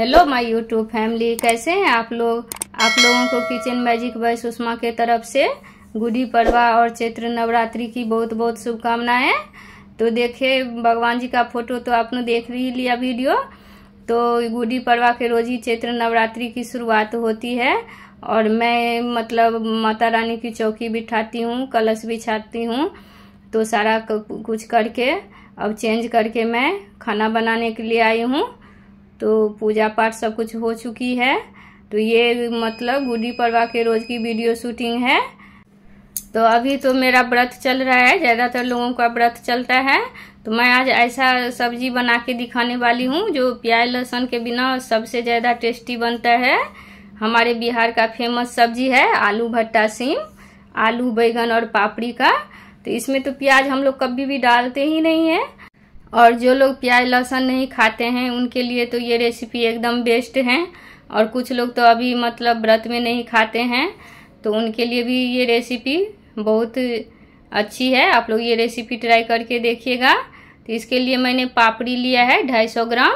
hello my YouTube family कैसे हैं आप लोग आप लोगों को किचन मैजिक बाय सुषमा के तरफ से गुडी पड़वा और चैत्र नवरात्रि की बहुत बहुत शुभकामनाएं तो देखिए भगवान जी का फोटो तो आपने देख ही लिया वीडियो तो गुडी पड़वा के रोज ही चैत्र नवरात्रि की शुरुआत होती है और मैं मतलब माता रानी की चौकी बिठाती हूँ कलश बिछाती हूँ तो सारा कुछ करके अब चेंज करके मैं खाना बनाने के लिए आई हूँ तो पूजा पाठ सब कुछ हो चुकी है तो ये मतलब गुडी पड़वा के रोज की वीडियो शूटिंग है तो अभी तो मेरा व्रत चल रहा है ज़्यादातर लोगों का व्रत चलता है तो मैं आज ऐसा सब्जी बना के दिखाने वाली हूँ जो प्याज लहसुन के बिना सबसे ज़्यादा टेस्टी बनता है हमारे बिहार का फेमस सब्जी है आलू भट्टा सीम आलू बैगन और पापड़ी का तो इसमें तो प्याज हम लोग कभी भी डालते ही नहीं है और जो लोग प्याज लहसुन नहीं खाते हैं उनके लिए तो ये रेसिपी एकदम बेस्ट है और कुछ लोग तो अभी मतलब व्रत में नहीं खाते हैं तो उनके लिए भी ये रेसिपी बहुत अच्छी है आप लोग ये रेसिपी ट्राई करके देखिएगा तो इसके लिए मैंने पापड़ी लिया है ढाई सौ ग्राम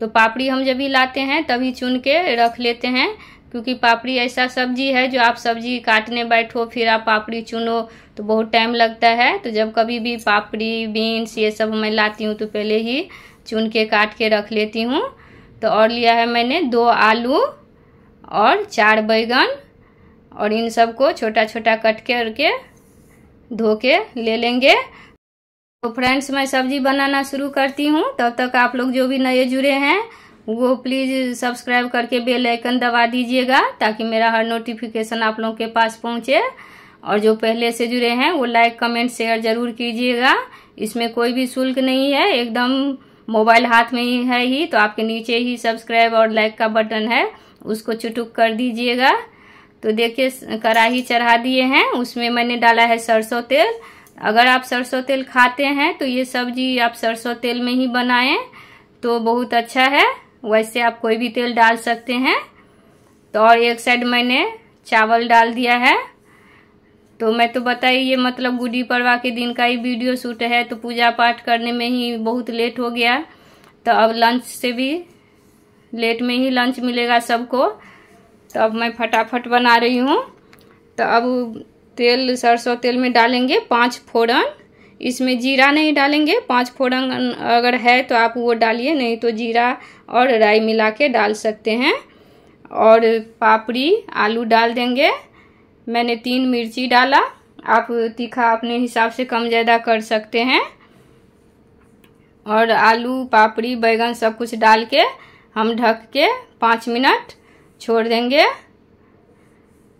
तो पापड़ी हम जब भी लाते हैं तभी चुन के रख लेते हैं क्योंकि पापड़ी ऐसा सब्जी है जो आप सब्जी काटने बैठो फिर आप पापड़ी चुनो तो बहुत टाइम लगता है तो जब कभी भी पापड़ी बीन्स ये सब मैं लाती हूँ तो पहले ही चुन के काट के रख लेती हूँ तो और लिया है मैंने दो आलू और चार बैगन और इन सबको छोटा छोटा कट के के धो के ले लेंगे तो फ्रेंड्स मैं सब्जी बनाना शुरू करती हूँ तब तक आप लोग जो भी नए जुड़े हैं वो प्लीज़ सब्सक्राइब करके बेल आइकन दबा दीजिएगा ताकि मेरा हर नोटिफिकेशन आप लोगों के पास पहुंचे और जो पहले से जुड़े हैं वो लाइक कमेंट शेयर ज़रूर कीजिएगा इसमें कोई भी शुल्क नहीं है एकदम मोबाइल हाथ में ही है ही तो आपके नीचे ही सब्सक्राइब और लाइक का बटन है उसको चुटुक कर दीजिएगा तो देखिए कढ़ाही चढ़ा दिए हैं उसमें मैंने डाला है सरसों तेल अगर आप सरसों तेल खाते हैं तो ये सब्जी आप सरसों तेल में ही बनाएं तो बहुत अच्छा है वैसे आप कोई भी तेल डाल सकते हैं तो और एक साइड मैंने चावल डाल दिया है तो मैं तो बताई ये मतलब गुडी पड़वा के दिन का ही वीडियो शूट है तो पूजा पाठ करने में ही बहुत लेट हो गया तो अब लंच से भी लेट में ही लंच मिलेगा सबको तो अब मैं फटाफट बना रही हूँ तो अब तेल सरसों तेल में डालेंगे पांच फोड़न इसमें जीरा नहीं डालेंगे पाँच फोड़न अगर है तो आप वो डालिए नहीं तो जीरा और राई मिला के डाल सकते हैं और पापड़ी आलू डाल देंगे मैंने तीन मिर्ची डाला आप तीखा अपने हिसाब से कम ज़्यादा कर सकते हैं और आलू पापड़ी बैंगन सब कुछ डाल के हम ढक के पाँच मिनट छोड़ देंगे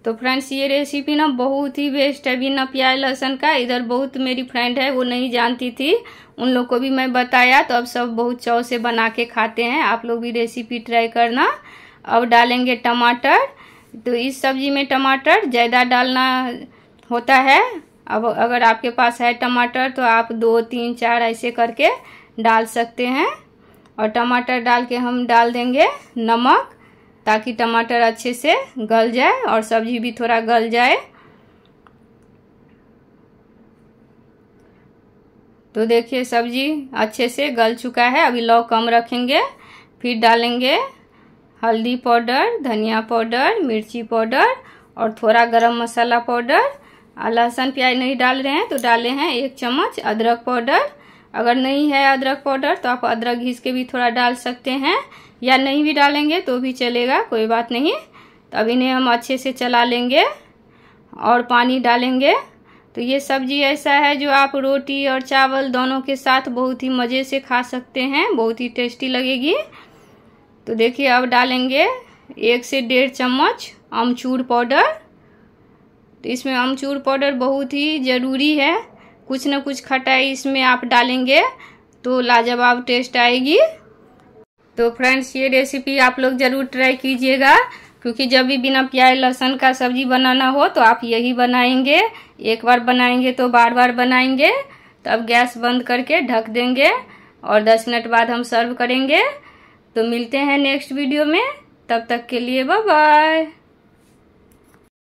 तो फ्रेंड्स ये रेसिपी ना बहुत ही बेस्ट है बिना प्याज लहसुन का इधर बहुत मेरी फ्रेंड है वो नहीं जानती थी उन लोग को भी मैं बताया तो अब सब बहुत चाव से बना के खाते हैं आप लोग भी रेसिपी ट्राई करना अब डालेंगे टमाटर तो इस सब्जी में टमाटर ज़्यादा डालना होता है अब अगर आपके पास है टमाटर तो आप दो तीन चार ऐसे करके डाल सकते हैं और टमाटर डाल के हम डाल देंगे नमक ताकि टमाटर अच्छे से गल जाए और सब्जी भी थोड़ा गल जाए तो देखिए सब्जी अच्छे से गल चुका है अभी लौ कम रखेंगे फिर डालेंगे हल्दी पाउडर धनिया पाउडर मिर्ची पाउडर और थोड़ा गरम मसाला पाउडर लहसुन प्याज नहीं डाल रहे हैं तो डाले हैं एक चम्मच अदरक पाउडर अगर नहीं है अदरक पाउडर तो आप अदरक घिस के भी थोड़ा डाल सकते हैं या नहीं भी डालेंगे तो भी चलेगा कोई बात नहीं तो अब इन्हें हम अच्छे से चला लेंगे और पानी डालेंगे तो ये सब्जी ऐसा है जो आप रोटी और चावल दोनों के साथ बहुत ही मज़े से खा सकते हैं बहुत ही टेस्टी लगेगी तो देखिए अब डालेंगे एक से डेढ़ चम्मच अमचूर पाउडर तो इसमें अमचूर पाउडर बहुत ही ज़रूरी है कुछ ना कुछ खटाई इसमें आप डालेंगे तो लाजवाब टेस्ट आएगी तो फ्रेंड्स ये रेसिपी आप लोग ज़रूर ट्राई कीजिएगा क्योंकि जब भी बिना प्याज लहसुन का सब्जी बनाना हो तो आप यही बनाएंगे एक बार बनाएंगे तो बार बार बनाएंगे तब गैस बंद करके ढक देंगे और 10 मिनट बाद हम सर्व करेंगे तो मिलते हैं नेक्स्ट वीडियो में तब तक के लिए बाय बाय